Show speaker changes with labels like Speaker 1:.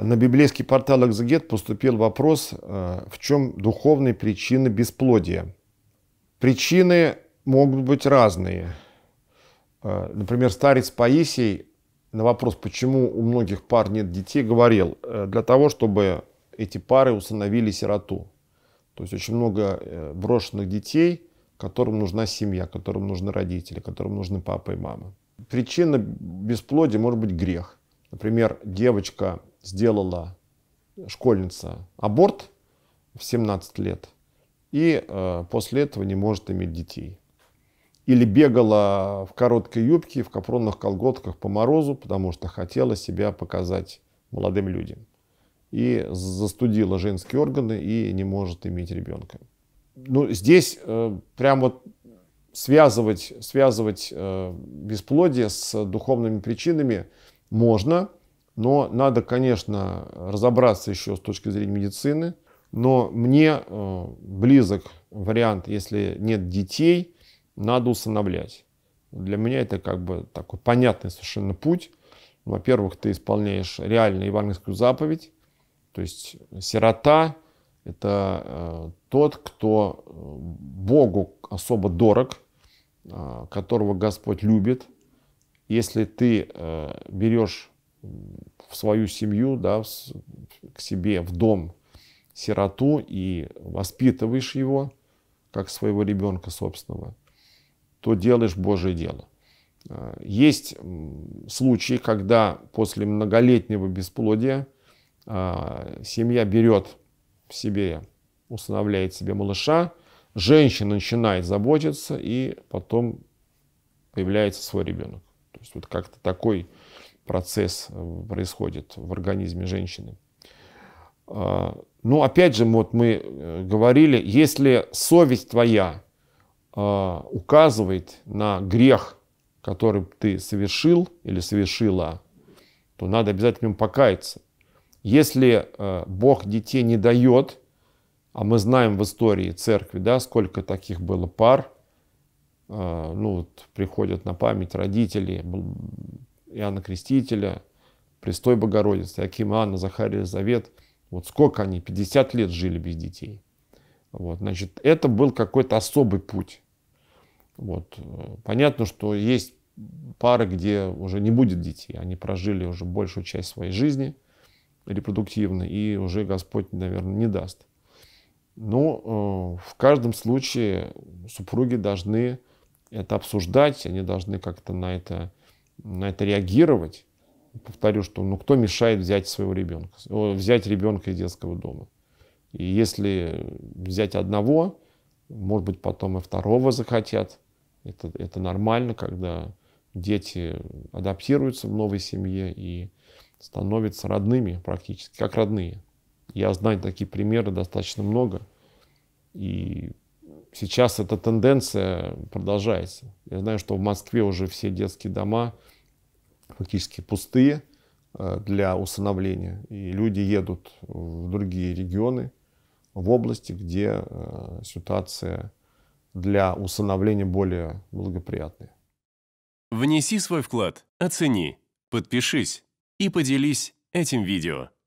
Speaker 1: На библейский портал «Экзегет» поступил вопрос, э, в чем духовные причины бесплодия. Причины могут быть разные. Э, например, старец Паисий на вопрос, почему у многих пар нет детей, говорил, «Э, для того, чтобы эти пары усыновили сироту. То есть очень много брошенных детей, которым нужна семья, которым нужны родители, которым нужны папа и мама. Причина бесплодия может быть грех. Например, девочка сделала школьница аборт в 17 лет и э, после этого не может иметь детей. Или бегала в короткой юбке, в капронных колготках по морозу, потому что хотела себя показать молодым людям. И застудила женские органы и не может иметь ребенка. Ну, здесь э, прям вот связывать, связывать э, бесплодие с духовными причинами можно, но надо, конечно, разобраться еще с точки зрения медицины. Но мне э, близок вариант, если нет детей, надо усыновлять. Для меня это как бы такой понятный совершенно путь. Во-первых, ты исполняешь реально евангельскую заповедь. То есть сирота – это э, тот, кто э, Богу особо дорог, которого Господь любит. Если ты берешь в свою семью, да, в, к себе в дом сироту и воспитываешь его, как своего ребенка собственного, то делаешь Божье дело. А, есть случаи, когда после многолетнего бесплодия а, семья берет в себе, усыновляет себе малыша, женщина начинает заботиться, и потом появляется свой ребенок. То есть вот как-то такой процесс э, происходит в организме женщины. А, ну, опять же, вот мы э, говорили, если совесть твоя а, указывает на грех, который ты совершил или совершила, то надо обязательно покаяться. Если э, Бог детей не дает, а мы знаем в истории церкви, да, сколько таких было пар, а, ну, вот приходят на память родители, Иоанна Крестителя, Престой Богородицы, Аким Иоанна, Захария Завет. Вот сколько они, 50 лет жили без детей. Вот, значит, это был какой-то особый путь. Вот. Э, понятно, что есть пары, где уже не будет детей. Они прожили уже большую часть своей жизни репродуктивно, и уже Господь, наверное, не даст. Но э, в каждом случае супруги должны это обсуждать, они должны как-то на это на это реагировать, повторю, что ну кто мешает взять своего ребенка, взять ребенка из детского дома. И если взять одного, может быть, потом и второго захотят. Это, это нормально, когда дети адаптируются в новой семье и становятся родными практически, как родные. Я знаю такие примеры достаточно много. И Сейчас эта тенденция продолжается. Я знаю, что в Москве уже все детские дома фактически пустые э, для усыновления. И люди едут в другие регионы, в области, где э, ситуация для усыновления более благоприятная. Внеси свой вклад, оцени, подпишись и поделись этим видео.